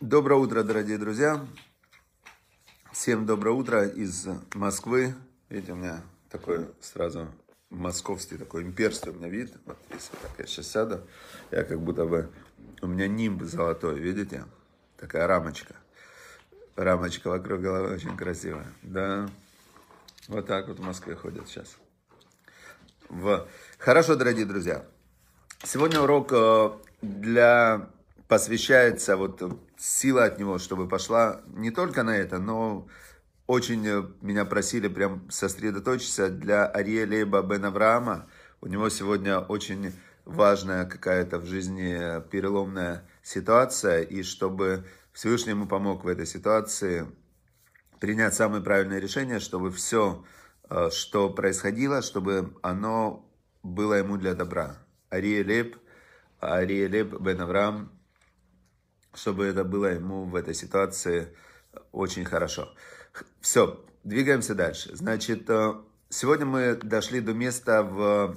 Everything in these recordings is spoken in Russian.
Доброе утро, дорогие друзья. Всем доброе утро из Москвы. Видите, у меня такой сразу московский, такой имперский у меня вид. Вот если так я сейчас сяду, я как будто бы... У меня нимб золотой, видите? Такая рамочка. Рамочка вокруг головы очень красивая. Да, вот так вот в Москве ходят сейчас. В... Хорошо, дорогие друзья. Сегодня урок э, для посвящается, вот э, сила от него, чтобы пошла не только на это, но очень э, меня просили прям сосредоточиться для Ариэля Бабен Авраама. У него сегодня очень важная какая-то в жизни э, переломная ситуация, и чтобы Всевышний ему помог в этой ситуации принять самое правильное решение, чтобы все, что происходило, чтобы оно было ему для добра. Ариэлеп, Ариэлеп Бен Авраам, чтобы это было ему в этой ситуации э, очень хорошо. Все, двигаемся дальше. Значит, э, сегодня мы дошли до места в,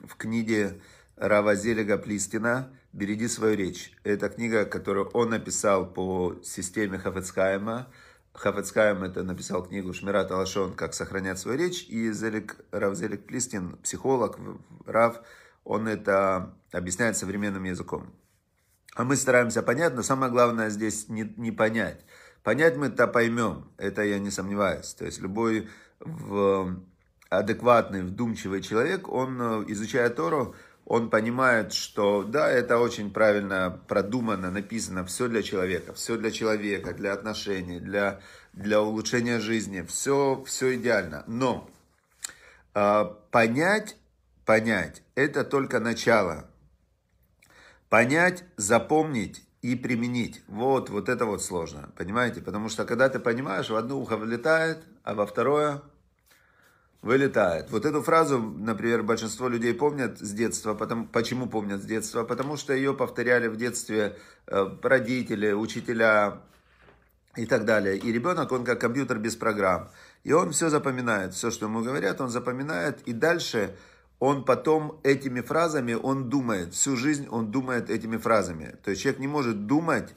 в книге Рава Зелега Плискина «Береги свою речь». Это книга, которую он написал по системе Хафецкайма. Хафецкайм это написал книгу Шмират Алашон «Как сохранять свою речь». И Зелик, Рав Зелик Плистин, психолог, Рав, он это объясняет современным языком. А мы стараемся понять, но самое главное здесь не, не понять. Понять мы-то поймем, это я не сомневаюсь. То есть любой в, адекватный, вдумчивый человек, он, изучает Тору, он понимает, что да, это очень правильно продумано, написано, все для человека, все для человека, для отношений, для, для улучшения жизни, все, все идеально. Но э, понять, понять, это только начало. Понять, запомнить и применить. Вот, вот это вот сложно, понимаете? Потому что когда ты понимаешь, в одно ухо влетает, а во второе вылетает. Вот эту фразу, например, большинство людей помнят с детства. Потому, почему помнят с детства? Потому что ее повторяли в детстве э, родители, учителя и так далее. И ребенок, он как компьютер без программ. И он все запоминает, все, что ему говорят, он запоминает. И дальше он потом этими фразами, он думает, всю жизнь он думает этими фразами. То есть человек не может думать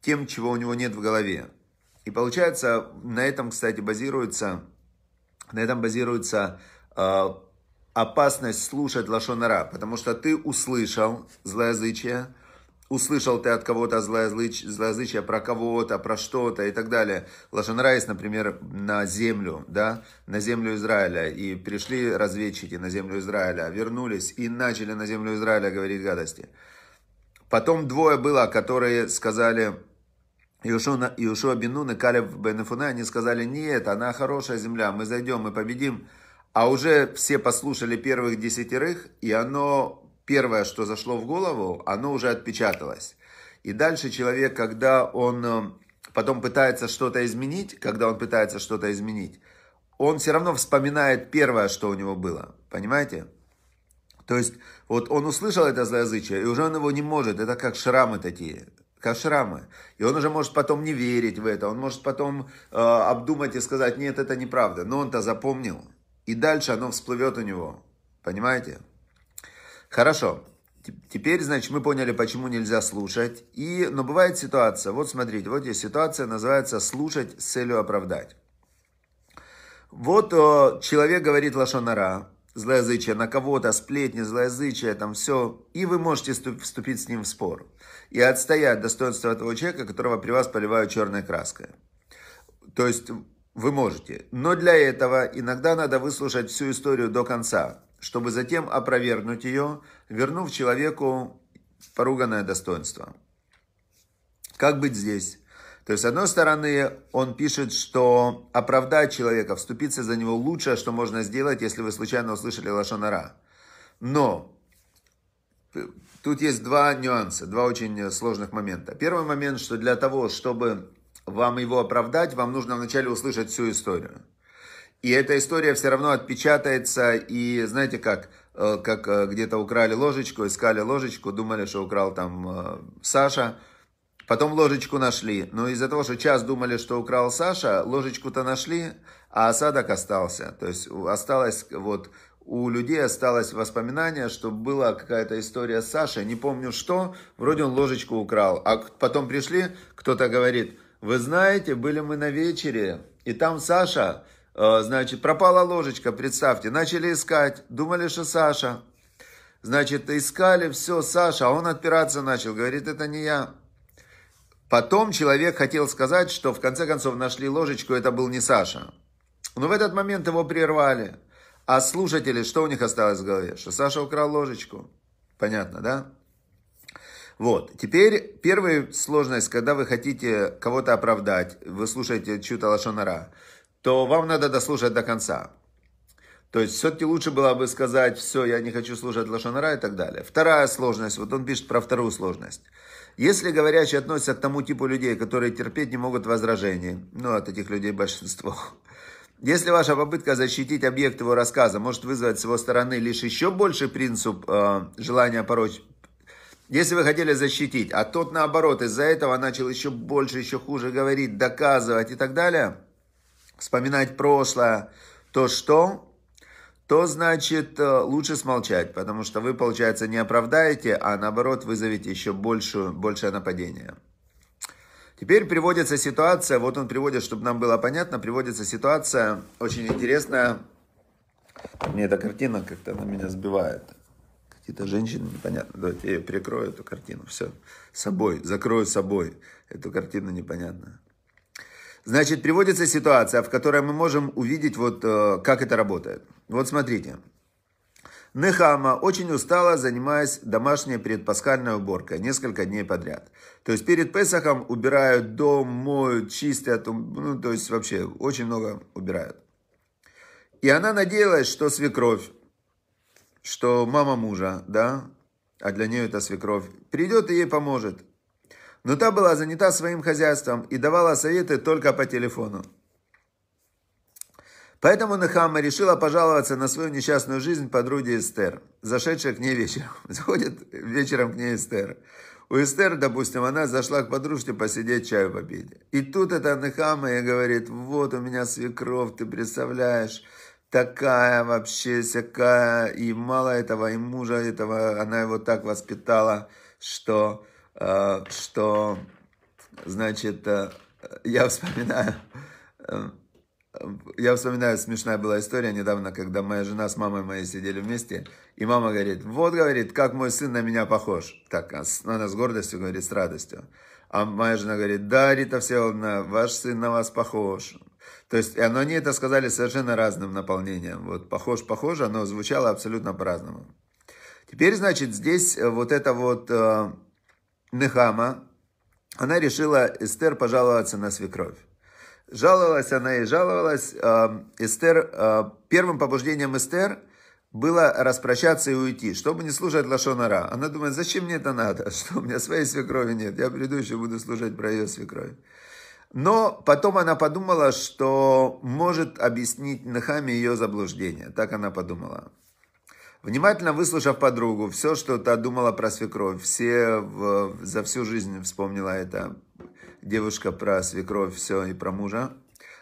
тем, чего у него нет в голове. И получается, на этом, кстати, базируется, на этом базируется э, опасность слушать лошонара, потому что ты услышал злоязычие, услышал ты от кого-то злоязыч, злоязычие про кого-то, про что-то и так далее. Лошанрайс, например, на землю, да, на землю Израиля. И пришли разведчики на землю Израиля, вернулись и начали на землю Израиля говорить гадости. Потом двое было, которые сказали, Иешуа, Иешуа Бенун и Калев Бенефуне, они сказали, нет, она хорошая земля, мы зайдем, мы победим. А уже все послушали первых десятерых, и оно первое, что зашло в голову, оно уже отпечаталось. И дальше человек, когда он э, потом пытается что-то изменить, когда он пытается что-то изменить, он все равно вспоминает первое, что у него было. Понимаете? То есть, вот он услышал это злоязычие, и уже он его не может. Это как шрамы такие, как шрамы. И он уже может потом не верить в это, он может потом э, обдумать и сказать, нет, это неправда. Но он-то запомнил. И дальше оно всплывет у него. Понимаете? Хорошо. Теперь, значит, мы поняли, почему нельзя слушать. И, но бывает ситуация. Вот смотрите, вот есть ситуация, называется «слушать с целью оправдать». Вот о, э, человек говорит лошонара, злоязычие на кого-то, сплетни, злоязычие, там все. И вы можете вступить с ним в спор. И отстоять достоинство этого человека, которого при вас поливают черной краской. То есть вы можете. Но для этого иногда надо выслушать всю историю до конца чтобы затем опровергнуть ее, вернув человеку поруганное достоинство. Как быть здесь? То есть, с одной стороны, он пишет, что оправдать человека, вступиться за него лучшее, что можно сделать, если вы случайно услышали Лашонара. Но э, тут есть два нюанса, два очень сложных момента. Первый момент, что для того, чтобы вам его оправдать, вам нужно вначале услышать всю историю. И эта история все равно отпечатается, и знаете как, э, как э, где-то украли ложечку, искали ложечку, думали, что украл там э, Саша, потом ложечку нашли. Но из-за того, что час думали, что украл Саша, ложечку-то нашли, а осадок остался. То есть осталось вот у людей осталось воспоминание, что была какая-то история с Сашей, не помню что, вроде он ложечку украл. А потом пришли, кто-то говорит, вы знаете, были мы на вечере, и там Саша Э, значит, пропала ложечка, представьте. Начали искать. Думали, что Саша. Значит, искали, все, Саша. А он отпираться начал. Говорит, это не я. Потом человек хотел сказать, что в конце концов нашли ложечку, это был не Саша. Но в этот момент его прервали. А слушатели, что у них осталось в голове? Что Саша украл ложечку. Понятно, да? Вот, теперь первая сложность, когда вы хотите кого-то оправдать, вы слушаете чью-то лошонара то вам надо дослушать до конца. То есть все-таки лучше было бы сказать, все, я не хочу слушать Лошанара и так далее. Вторая сложность, вот он пишет про вторую сложность. Если говорящий относится к тому типу людей, которые терпеть не могут возражений, ну, от этих людей большинство. Если ваша попытка защитить объект его рассказа может вызвать с его стороны лишь еще больше принцип э, желания порочь, если вы хотели защитить, а тот наоборот из-за этого начал еще больше, еще хуже говорить, доказывать и так далее – вспоминать прошлое, то что, то значит э, лучше смолчать, потому что вы, получается, не оправдаете, а наоборот вызовете еще большую, большее нападение. Теперь приводится ситуация, вот он приводит, чтобы нам было понятно, приводится ситуация очень интересная. Мне эта картина как-то на меня сбивает. Какие-то женщины, непонятно. Давайте я ее прикрою, эту картину. Все, собой, закрою собой. Эту картину непонятно. Значит, приводится ситуация, в которой мы можем увидеть, вот э, как это работает. Вот смотрите. Нехама очень устала, занимаясь домашней предпасхальной уборкой несколько дней подряд. То есть перед Песохом убирают дом, моют, чистят, ну, то есть вообще очень много убирают. И она надеялась, что свекровь, что мама мужа, да, а для нее это свекровь, придет и ей поможет но та была занята своим хозяйством и давала советы только по телефону. Поэтому Нехамма решила пожаловаться на свою несчастную жизнь подруге Эстер, зашедшая к ней вечером. Заходит вечером к ней Эстер. У Эстер, допустим, она зашла к подружке посидеть, чаю попить. И тут эта Нехама ей говорит, вот у меня свекровь, ты представляешь, такая вообще всякая, и мало этого, и мужа этого, она его так воспитала, что Э, что, значит, э, я вспоминаю, э, я вспоминаю, смешная была история недавно, когда моя жена с мамой моей сидели вместе, и мама говорит, вот, говорит, как мой сын на меня похож. Так, а она с гордостью говорит, с радостью. А моя жена говорит, да, Рита Всеволодовна, ваш сын на вас похож. То есть, но они это сказали совершенно разным наполнением. Вот похож, похоже, оно звучало абсолютно по-разному. Теперь, значит, здесь вот это вот Нехама, она решила Эстер пожаловаться на свекровь. Жаловалась она и жаловалась. А, Эстер, а, первым побуждением Эстер было распрощаться и уйти, чтобы не служить Лашонара. Она думает, зачем мне это надо, что у меня своей свекрови нет, я приду еще буду служить про ее свекровь. Но потом она подумала, что может объяснить Нехаме ее заблуждение. Так она подумала. Внимательно выслушав подругу, все, что та думала про свекровь, все в, за всю жизнь вспомнила эта девушка про свекровь, все и про мужа,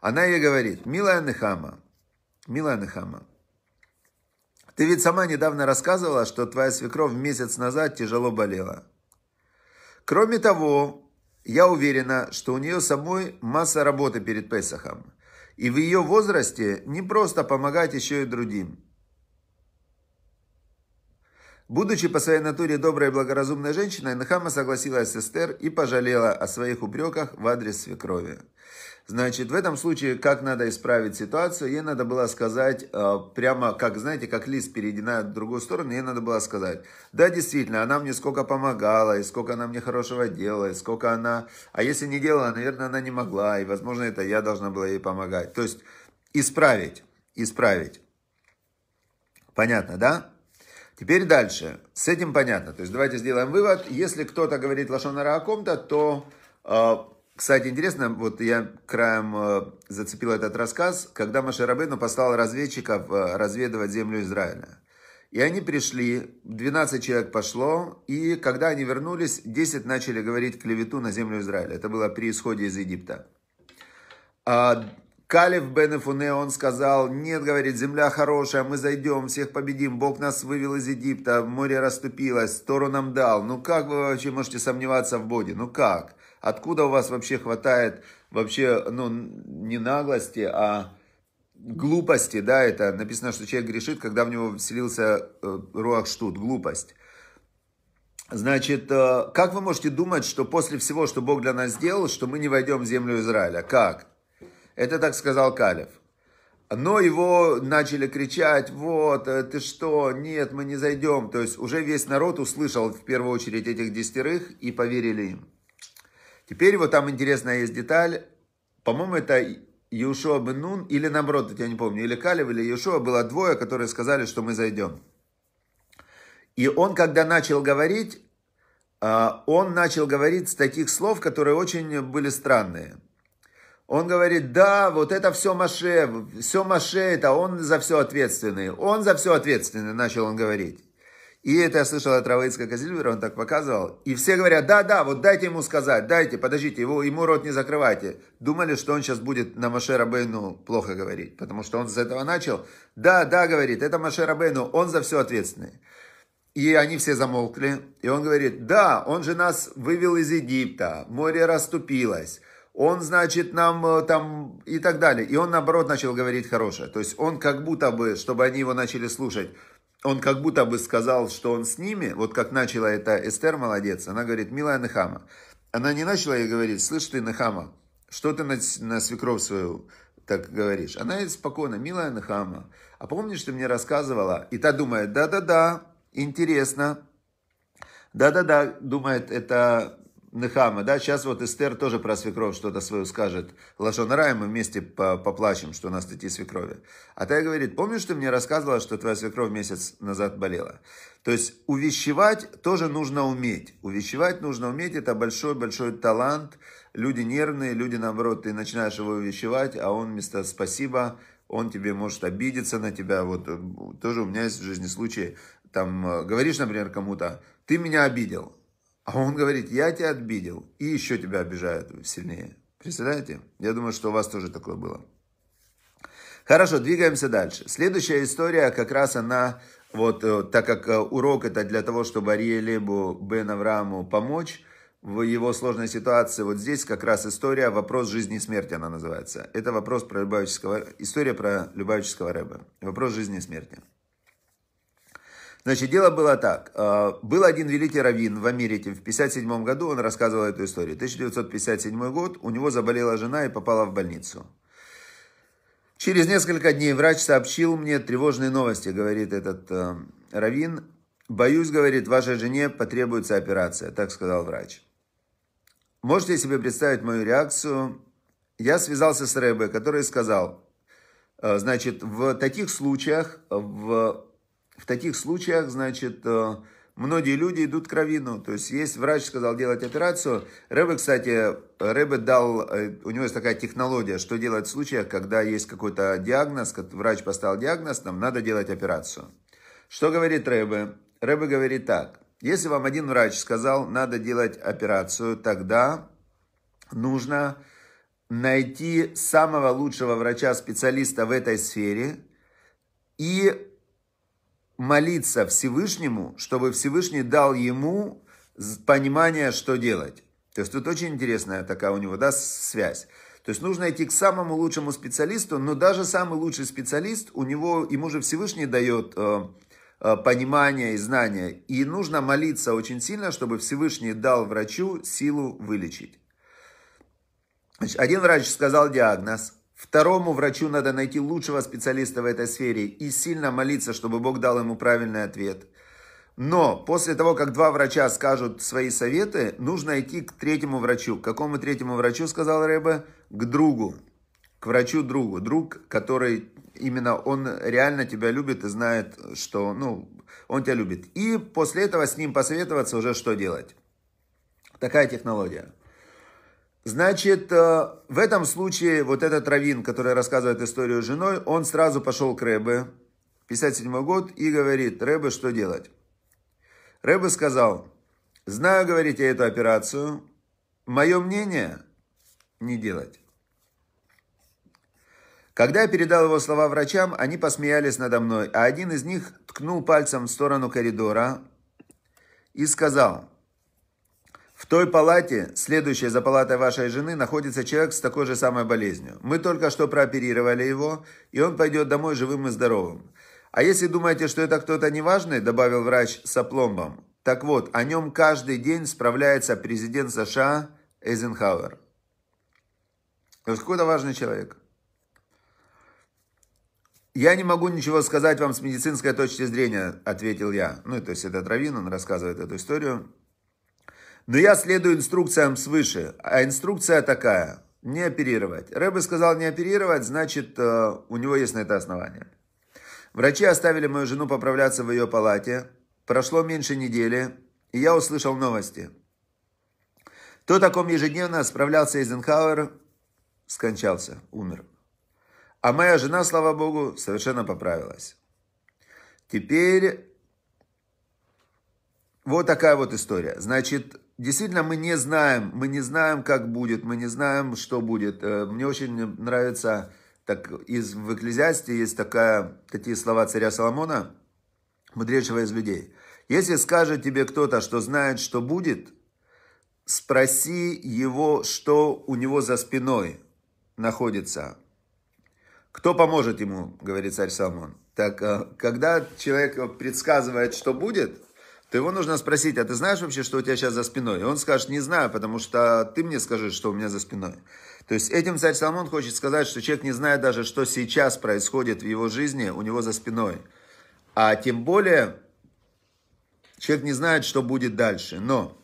она ей говорит, милая Нехама, милая Нехама, ты ведь сама недавно рассказывала, что твоя свекровь месяц назад тяжело болела. Кроме того, я уверена, что у нее самой масса работы перед Песохом. И в ее возрасте не просто помогать еще и другим – Будучи по своей натуре доброй и благоразумной женщиной, Нахама согласилась с Эстер и пожалела о своих упреках в адрес свекрови. Значит, в этом случае, как надо исправить ситуацию, ей надо было сказать э, прямо, как, знаете, как лист перейдена в другую сторону, ей надо было сказать, да, действительно, она мне сколько помогала, и сколько она мне хорошего делала, и сколько она... А если не делала, наверное, она не могла, и, возможно, это я должна была ей помогать. То есть, исправить, исправить. Понятно, да? Теперь дальше. С этим понятно. То есть давайте сделаем вывод. Если кто-то говорит лошонара о ком-то, то, э, кстати, интересно, вот я краем э, зацепил этот рассказ, когда Машарабейну послал разведчиков э, разведывать землю Израиля. И они пришли, 12 человек пошло, и когда они вернулись, 10 начали говорить клевету на землю Израиля. Это было при исходе из Египта. А Калиф бен Эфуне, он сказал, нет, говорит, земля хорошая, мы зайдем, всех победим, Бог нас вывел из Египта, море расступилось, Тору нам дал. Ну как вы вообще можете сомневаться в Боге? Ну как? Откуда у вас вообще хватает вообще, ну, не наглости, а глупости, да, это написано, что человек грешит, когда в него вселился э, руах штут, глупость. Значит, э, как вы можете думать, что после всего, что Бог для нас сделал, что мы не войдем в землю Израиля? Как? Это так сказал Калев. Но его начали кричать, вот, э, ты что, нет, мы не зайдем. То есть уже весь народ услышал в первую очередь этих десятерых и поверили им. Теперь вот там интересная есть деталь. По-моему, это Иешуа бен Нун, или наоборот, я не помню, или Калев, или Иешуа, было двое, которые сказали, что мы зайдем. И он, когда начал говорить, э, он начал говорить с таких слов, которые очень были странные – он говорит, да, вот это все Маше, все Маше, это он за все ответственный, он за все ответственный, начал он говорить. И это я слышал от Равыцка Козельвера, он так показывал. И все говорят, да, да, вот дайте ему сказать, дайте, подождите, его, ему рот не закрывайте. Думали, что он сейчас будет на Маше Рабейну плохо говорить, потому что он с этого начал. Да, да, говорит, это Маше Рабейну, он за все ответственный. И они все замолкли. И он говорит, да, он же нас вывел из Египта, море расступилось он, значит, нам э, там и так далее. И он, наоборот, начал говорить хорошее. То есть он как будто бы, чтобы они его начали слушать, он как будто бы сказал, что он с ними, вот как начала это Эстер, молодец, она говорит, милая Нехама. Она не начала ей говорить, слышь ты, Нехама, что ты на, на свекровь свою так говоришь? Она говорит спокойно, милая Нехама, а помнишь, ты мне рассказывала? И та думает, да-да-да, интересно. Да-да-да, думает, это Нехама, да, сейчас вот Эстер тоже про свекровь что-то свою скажет. Лашонара, и мы вместе поплачем, что у нас такие свекрови. А та говорит, помнишь, ты мне рассказывала, что твоя свекровь месяц назад болела? То есть увещевать тоже нужно уметь. Увещевать нужно уметь, это большой-большой талант. Люди нервные, люди, наоборот, ты начинаешь его увещевать, а он вместо «спасибо», он тебе может обидеться на тебя. Вот э, тоже у меня есть в жизни случаи, там э, говоришь, например, кому-то, ты меня обидел, а он говорит, я тебя обидел, и еще тебя обижают сильнее. Представляете? Я думаю, что у вас тоже такое было. Хорошо, двигаемся дальше. Следующая история, как раз она, вот э, так как э, урок это для того, чтобы Ариелебу Бен Аврааму помочь, в его сложной ситуации, вот здесь как раз история, вопрос жизни и смерти она называется. Это вопрос про любовческого, история про любовческого рэба. Вопрос жизни и смерти. Значит, дело было так. А, был один великий раввин в Америке в 1957 году, он рассказывал эту историю. 1957 год, у него заболела жена и попала в больницу. Через несколько дней врач сообщил мне тревожные новости, говорит этот э, раввин. Боюсь, говорит, вашей жене потребуется операция, так сказал врач. Можете себе представить мою реакцию? Я связался с Рэбе, который сказал, э, значит, в таких случаях в в таких случаях, значит, э, многие люди идут к Равину. То есть, есть врач сказал делать операцию. Рэбе, кстати, Рэбе дал, э, у него есть такая технология, что делать в случаях, когда есть какой-то диагноз, врач поставил диагноз, нам надо делать операцию. Что говорит Рэбе? Рэбе говорит так. Если вам один врач сказал, надо делать операцию, тогда нужно найти самого лучшего врача-специалиста в этой сфере и молиться Всевышнему, чтобы Всевышний дал ему понимание, что делать. То есть тут очень интересная такая у него да, связь. То есть нужно идти к самому лучшему специалисту, но даже самый лучший специалист, у него, ему же Всевышний дает э, э, понимание и знания. И нужно молиться очень сильно, чтобы Всевышний дал врачу силу вылечить. Значит, один врач сказал диагноз, Второму врачу надо найти лучшего специалиста в этой сфере и сильно молиться, чтобы Бог дал ему правильный ответ. Но после того, как два врача скажут свои советы, нужно идти к третьему врачу. К какому третьему врачу, сказал Рэбе? К другу. К врачу-другу. Друг, который именно он реально тебя любит и знает, что ну, он тебя любит. И после этого с ним посоветоваться уже что делать. Такая технология. Значит, э, в этом случае вот этот Равин, который рассказывает историю с женой, он сразу пошел к Рэбе, 57 год, и говорит, Рэбе, что делать? Рэбе сказал, знаю, говорите, эту операцию, мое мнение не делать. Когда я передал его слова врачам, они посмеялись надо мной, а один из них ткнул пальцем в сторону коридора и сказал – в той палате, следующая за палатой вашей жены, находится человек с такой же самой болезнью. Мы только что прооперировали его, и он пойдет домой живым и здоровым. А если думаете, что это кто-то неважный, добавил врач с опломбом, так вот, о нем каждый день справляется президент США Эйзенхауэр. То есть какой-то важный человек. «Я не могу ничего сказать вам с медицинской точки зрения», – ответил я. Ну, то есть этот Равин, он рассказывает эту историю. Но я следую инструкциям свыше. А инструкция такая. Не оперировать. Рэбе сказал не оперировать, значит, э, у него есть на это основание. Врачи оставили мою жену поправляться в ее палате. Прошло меньше недели, и я услышал новости. Тот, о ком ежедневно справлялся Эйзенхауэр, скончался, умер. А моя жена, слава богу, совершенно поправилась. Теперь вот такая вот история. Значит, действительно мы не знаем, мы не знаем, как будет, мы не знаем, что будет. Э, мне очень нравится, так из, в Экклезиасте есть такая, такие слова царя Соломона, мудрейшего из людей. Если скажет тебе кто-то, что знает, что будет, спроси его, что у него за спиной находится. Кто поможет ему, говорит царь Соломон. Так, э, когда человек предсказывает, что будет – то его нужно спросить, а ты знаешь вообще, что у тебя сейчас за спиной? И он скажет, не знаю, потому что ты мне скажи, что у меня за спиной. То есть этим царь Соломон хочет сказать, что человек не знает даже, что сейчас происходит в его жизни, у него за спиной. А тем более, человек не знает, что будет дальше. Но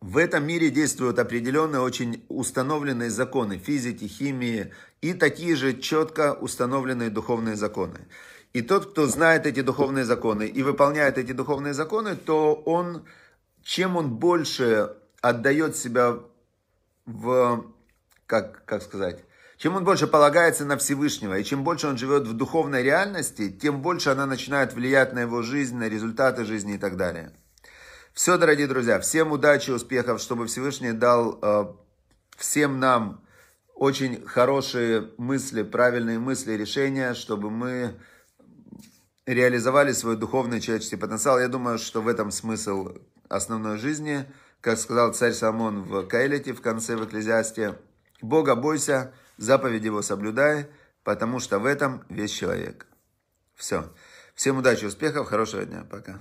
в этом мире действуют определенные, очень установленные законы физики, химии и такие же четко установленные духовные законы. И тот, кто знает эти духовные законы и выполняет эти духовные законы, то он, чем он больше отдает себя в, как, как сказать, чем он больше полагается на Всевышнего, и чем больше он живет в духовной реальности, тем больше она начинает влиять на его жизнь, на результаты жизни и так далее. Все, дорогие друзья, всем удачи, успехов, чтобы Всевышний дал э, всем нам очень хорошие мысли, правильные мысли, решения, чтобы мы реализовали свой духовный человеческий потенциал. Я думаю, что в этом смысл основной жизни. Как сказал царь Самон в Каэлите в конце в Экклезиасте, «Бога бойся, заповеди его соблюдай, потому что в этом весь человек». Все. Всем удачи, успехов, хорошего дня. Пока.